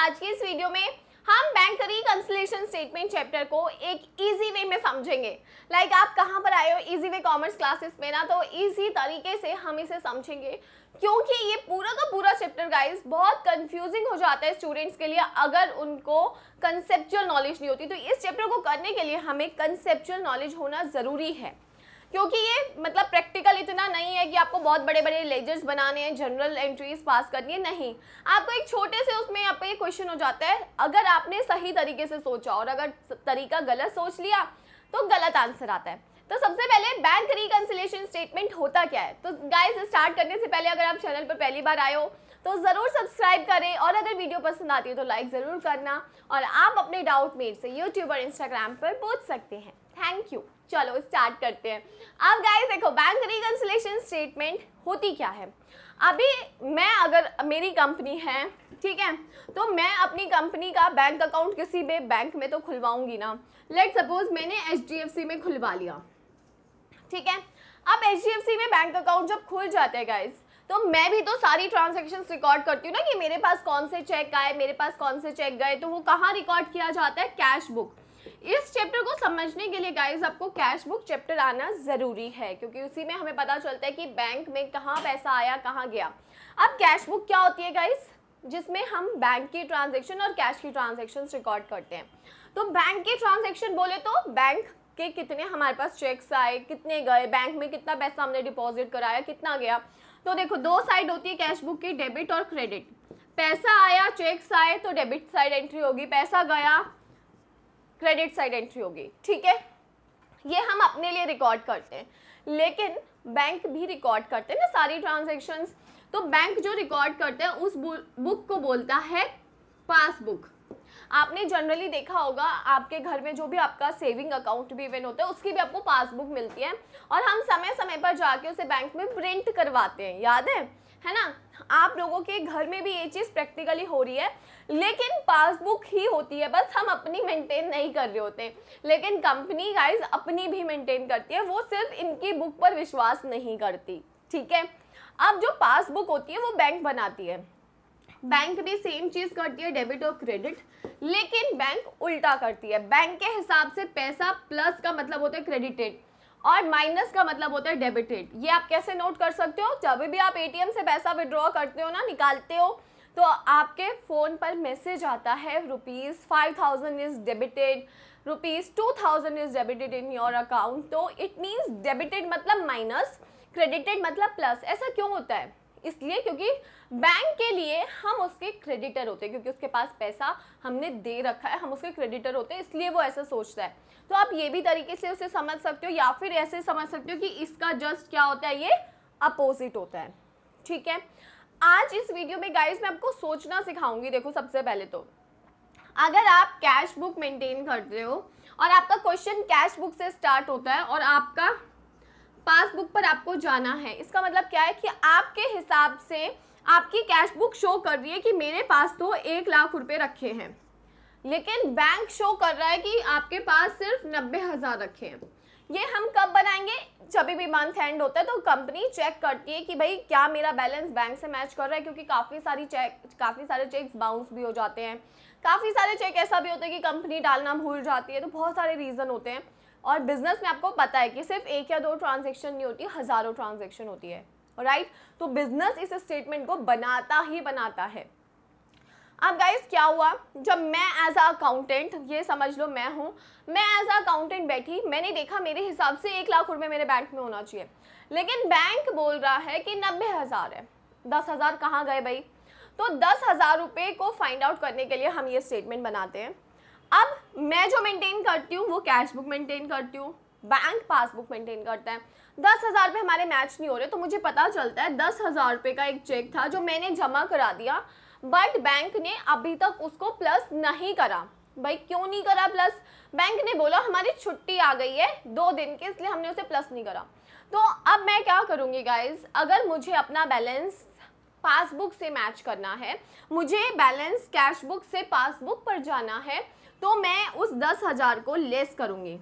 आज की इस वीडियो में हम बैंक रिकंसलेशन स्टेटमेंट चैप्टर को एक इजी वे में समझेंगे लाइक like आप कहाँ पर आए हो इजी वे कॉमर्स क्लासेस में ना तो इजी तरीके से हम इसे समझेंगे क्योंकि ये पूरा का पूरा चैप्टर गाइस बहुत कंफ्यूजिंग हो जाता है स्टूडेंट्स के लिए अगर उनको कंसेप्चुअल नॉलेज नहीं होती तो इस चैप्टर को करने के लिए हमें कंसेप्चुअल नॉलेज होना ज़रूरी है क्योंकि ये मतलब प्रैक्टिस ऐसा नहीं है कि आपको बहुत बड़े बड़े लेजर्स बनाने हैं जनरल एंट्रीज पास करनी है नहीं आपको एक छोटे से उसमें आपका ये क्वेश्चन हो जाता है अगर आपने सही तरीके से सोचा और अगर तरीका गलत सोच लिया तो गलत आंसर आता है तो सबसे पहले बैंक रिकन्सिलेशन स्टेटमेंट होता क्या है तो गाइस स्टार्ट करने से पहले अगर आप चैनल पर पहली बार आए हो तो ज़रूर सब्सक्राइब करें और अगर वीडियो पसंद आती है तो लाइक ज़रूर करना और आप अपने डाउट मेरे से यूट्यूब और इंस्टाग्राम पर पूछ सकते हैं थैंक यू चलो स्टार्ट करते हैं अब गाइस देखो बैंक रिकन्सलेशन स्टेटमेंट होती क्या है अभी मैं अगर मेरी कंपनी है ठीक है तो मैं अपनी कंपनी का बैंक अकाउंट किसी भी बैंक में तो खुलवाऊंगी ना लेट सपोज मैंने एच में खुलवा लिया ठीक है अब एच में बैंक अकाउंट जब खुल जाते हैं गाइज़ तो मैं भी तो सारी ट्रांजेक्शन रिकॉर्ड करती हूँ ना कि मेरे पास कौन से चेक आए मेरे पास कौन से चेक गए तो वो कहाँ रिकॉर्ड किया जाता है कैश बुक इस चैप्टर को समझने के लिए गाइज आपको कैश बुक चैप्टर आना ज़रूरी है क्योंकि उसी में हमें पता चलता है कि बैंक में कहाँ पैसा आया कहाँ गया अब कैश बुक क्या होती है गाइज जिसमें हम बैंक की ट्रांजेक्शन और कैश की ट्रांजेक्शन रिकॉर्ड करते हैं तो बैंक की ट्रांजेक्शन बोले तो बैंक के कितने हमारे पास चेक्स आए कितने गए बैंक में कितना पैसा हमने डिपॉजिट कराया कितना गया तो देखो दो साइड होती है कैश बुक की डेबिट और क्रेडिट पैसा आया चेक्स आए तो डेबिट साइड एंट्री होगी पैसा गया क्रेडिट साइड एंट्री होगी ठीक है ये हम अपने लिए रिकॉर्ड करते हैं लेकिन बैंक भी रिकॉर्ड करते हैं ना सारी ट्रांजेक्शन्स तो बैंक जो रिकॉर्ड करते हैं उस बुक को बोलता है पासबुक आपने जनरली देखा होगा आपके घर में जो भी आपका सेविंग अकाउंट भी इवन होता है उसकी भी आपको पासबुक मिलती है और हम समय समय पर जाके उसे बैंक में प्रिंट करवाते हैं याद है है ना आप लोगों के घर में भी ये चीज़ प्रैक्टिकली हो रही है लेकिन पासबुक ही होती है बस हम अपनी मेंटेन नहीं कर रहे होते लेकिन कंपनी गाइस अपनी भी मेंटेन करती है वो सिर्फ इनकी बुक पर विश्वास नहीं करती ठीक है अब जो पासबुक होती है वो बैंक बनाती है बैंक भी सेम चीज़ करती है डेबिट और क्रेडिट लेकिन बैंक उल्टा करती है बैंक के हिसाब से पैसा प्लस का मतलब होता है क्रेडिटेड और माइनस का मतलब होता है डेबिटेड ये आप कैसे नोट कर सकते हो जब भी आप एटीएम से पैसा विड्रॉ करते हो ना निकालते हो तो आपके फ़ोन पर मैसेज आता है rupees five thousand is debited rupees two thousand is debited in your account तो इट मीन्स डेबिटेड मतलब माइनस क्रेडिटेड मतलब प्लस ऐसा क्यों होता है इसलिए क्योंकि बैंक के लिए हम उसके क्रेडिटर होते हैं क्योंकि उसके पास पैसा हमने दे रखा है हम उसके क्रेडिटर होते हैं इसलिए वो ऐसा सोचता है तो आप ये भी तरीके से उसे समझ सकते हो या फिर ऐसे समझ सकते हो कि इसका जस्ट क्या होता है ये अपोजिट होता है ठीक है आज इस वीडियो में गाइस मैं आपको सोचना सिखाऊंगी देखो सबसे पहले तो अगर आप कैश बुक मेंटेन करते हो और आपका क्वेश्चन कैश बुक से स्टार्ट होता है और आपका पासबुक पर आपको जाना है इसका मतलब क्या है कि आपके हिसाब से आपकी कैश बुक शो कर रही है कि मेरे पास तो एक लाख रुपए रखे हैं लेकिन बैंक शो कर रहा है कि आपके पास सिर्फ नब्बे हज़ार रखे हैं ये हम कब बनाएंगे जब भी मंथ एंड होता है तो कंपनी चेक करती है कि भाई क्या मेरा बैलेंस बैंक से मैच कर रहा है क्योंकि काफ़ी सारी चेक काफ़ी सारे चेक्स बाउंस भी हो जाते हैं काफ़ी सारे चेक ऐसा भी होता है कि कंपनी डालना भूल जाती है तो बहुत सारे रीज़न होते हैं और बिजनेस में आपको पता है कि सिर्फ एक या दो ट्रांजेक्शन नहीं होती हज़ारों ट्रांजेक्शन होती है राइट right? तो बिजनेस इस स्टेटमेंट को बनाता ही बनाता है अब गाइस क्या हुआ जब मैं एज अ अकाउंटेंट ये समझ लो मैं हूँ मैं एज अ अकाउंटेंट बैठी मैंने देखा मेरे हिसाब से एक लाख रुपए मेरे बैंक में होना चाहिए लेकिन बैंक बोल रहा है कि नब्बे हज़ार है दस हज़ार कहाँ गए भाई तो दस हज़ार रुपये को फाइंड आउट करने के लिए हम ये स्टेटमेंट बनाते हैं अब मैं जो मेंटेन करती हूँ वो कैश बुक मेंटेन करती हूँ बैंक पासबुक मेंटेन करता है दस हज़ार रुपये हमारे मैच नहीं हो रहे तो मुझे पता चलता है दस हज़ार रुपये का एक चेक था जो मैंने जमा करा दिया बट बैंक ने अभी तक उसको प्लस नहीं करा भाई क्यों नहीं करा प्लस बैंक ने बोला हमारी छुट्टी आ गई है दो दिन की इसलिए हमने उसे प्लस नहीं करा तो अब मैं क्या करूँगी गाइज अगर मुझे अपना बैलेंस पासबुक से मैच करना है मुझे बैलेंस कैश बुक से पासबुक पर जाना है तो मैं उस दस हज़ार को लेस करूँगी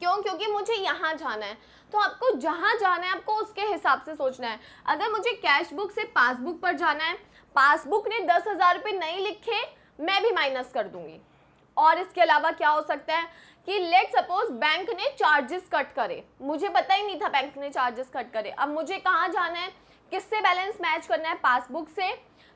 क्यों क्योंकि मुझे यहाँ जाना है तो आपको जहाँ जाना है आपको उसके हिसाब से सोचना है अगर मुझे कैश बुक से पासबुक पर जाना है पासबुक ने दस हज़ार रुपये नहीं लिखे मैं भी माइनस कर दूंगी और इसके अलावा क्या हो सकता है कि लेट सपोज बैंक ने चार्जेस कट करे मुझे पता ही नहीं था बैंक ने चार्जेस कट करे अब मुझे कहाँ जाना है किससे बैलेंस मैच करना है पासबुक से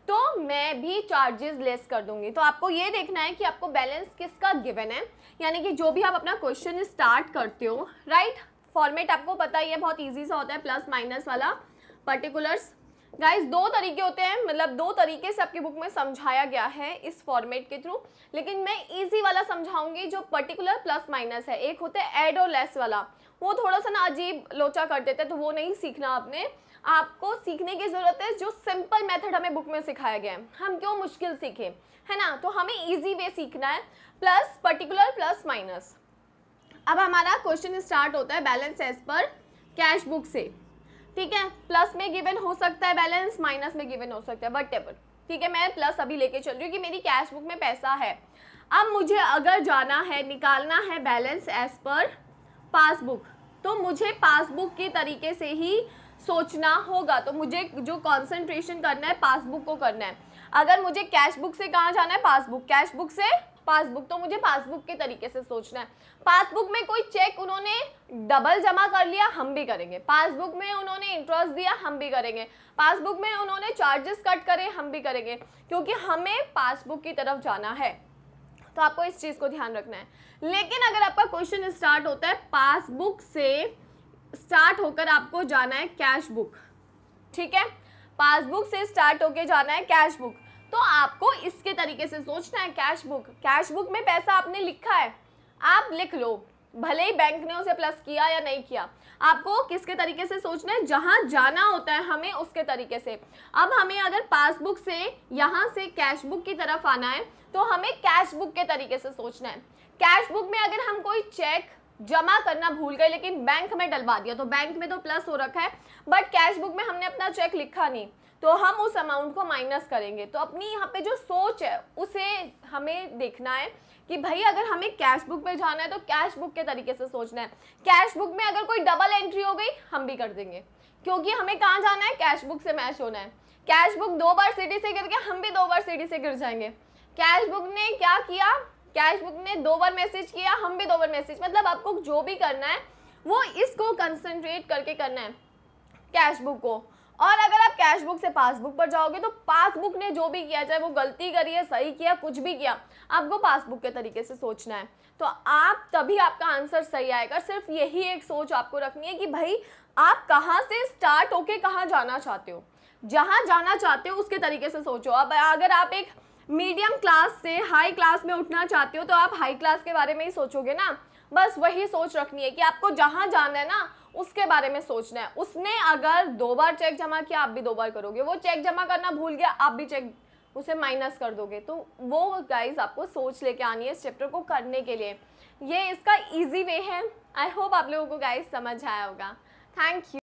तो मैं भी चार्जेस लेस कर दूंगी तो आपको ये देखना है कि आपको बैलेंस किसका गिवन है यानी कि जो भी आप अपना क्वेश्चन स्टार्ट करते हो राइट फॉर्मेट आपको पता ही है बहुत ईजी सा होता है प्लस माइनस वाला पर्टिकुलर्स गाइस दो तरीके होते हैं मतलब दो तरीके से आपकी बुक में समझाया गया है इस फॉर्मेट के थ्रू लेकिन मैं ईजी वाला समझाऊंगी जो पर्टिकुलर प्लस माइनस है एक होता है एड और लेस वाला वो थोड़ा सा ना अजीब लोचा कर देते तो वो नहीं सीखना आपने आपको सीखने की ज़रूरत है जो सिंपल मेथड हमें बुक में सिखाया गया है हम क्यों मुश्किल सीखें है ना तो हमें ईजी वे सीखना है प्लस पर्टिकुलर प्लस माइनस अब हमारा क्वेश्चन स्टार्ट होता है balance as per cash book से ठीक है प्लस में गिवन हो सकता है बैलेंस माइनस में गिवन हो सकता है बट एवर ठीक है मैं प्लस अभी लेके चल रही हूँ कि मेरी कैश बुक में पैसा है अब मुझे अगर जाना है निकालना है बैलेंस एज पर पासबुक तो मुझे पासबुक के तरीके से ही सोचना होगा तो मुझे जो कॉन्सेंट्रेशन करना है पासबुक को करना है अगर मुझे कैश बुक से कहाँ जाना है पासबुक कैश बुक से पासबुक तो मुझे पासबुक के तरीके से सोचना है पासबुक में कोई चेक उन्होंने डबल जमा कर लिया हम भी करेंगे पासबुक में उन्होंने इंटरेस्ट दिया हम भी करेंगे पासबुक में उन्होंने चार्जेस कट करे हम भी करेंगे क्योंकि हमें पासबुक की तरफ जाना है तो आपको इस चीज़ को ध्यान रखना है लेकिन अगर आपका क्वेश्चन स्टार्ट होता है पासबुक से स्टार्ट होकर आपको जाना है कैश बुक ठीक है पासबुक से स्टार्ट होकर जाना है कैश बुक तो आपको इसके तरीके से सोचना है कैश बुक कैश बुक में पैसा आपने लिखा है आप लिख लो भले ही बैंक ने उसे प्लस किया या नहीं किया आपको किसके तरीके से सोचना है जहाँ जाना होता है हमें उसके तरीके से अब हमें अगर पासबुक से यहाँ से कैश बुक की तरफ आना है तो हमें कैश बुक के तरीके से सोचना है कैश बुक में अगर हम कोई चेक जमा करना भूल गए लेकिन बैंक में डलवा दिया तो बैंक में तो प्लस हो रखा है बट कैश बुक में हमने अपना चेक लिखा नहीं तो हम उस अमाउंट को माइनस करेंगे तो अपनी यहाँ पे जो सोच है उसे हमें देखना है कि भाई अगर हमें कैश बुक पे जाना है तो कैश बुक के तरीके से सोचना है कैश बुक में अगर कोई डबल एंट्री हो गई हम भी कर देंगे क्योंकि हमें कहाँ जाना है कैश बुक से मैच होना है कैश बुक दो बार सिटी से गिर गया हम भी दो बार सिटी से गिर जाएंगे कैश बुक ने क्या किया कैश बुक ने दो बार मैसेज किया हम भी दो बार मैसेज मतलब आपको जो भी करना है वो इसको कंसनट्रेट करके करना है कैश बुक को और अगर आप कैश बुक से पासबुक पर जाओगे तो पासबुक ने जो भी किया चाहे वो गलती करी है सही किया कुछ भी किया आपको पासबुक के तरीके से सोचना है तो आप तभी आपका आंसर सही आएगा सिर्फ यही एक सोच आपको रखनी है कि भाई आप कहाँ से स्टार्ट होके कहाँ जाना चाहते हो जहाँ जाना चाहते हो उसके तरीके से सोचो अब अगर आप एक मीडियम क्लास से हाई क्लास में उठना चाहते हो तो आप हाई क्लास के बारे में ही सोचोगे ना बस वही सोच रखनी है कि आपको जहाँ जाना है ना उसके बारे में सोचना है उसने अगर दो बार चेक जमा किया आप भी दो बार करोगे वो चेक जमा करना भूल गया आप भी चेक उसे माइनस कर दोगे तो वो गाइज आपको सोच लेके आनी है इस चैप्टर को करने के लिए ये इसका इजी वे है आई होप आप लोगों को गाइज समझ आया होगा थैंक यू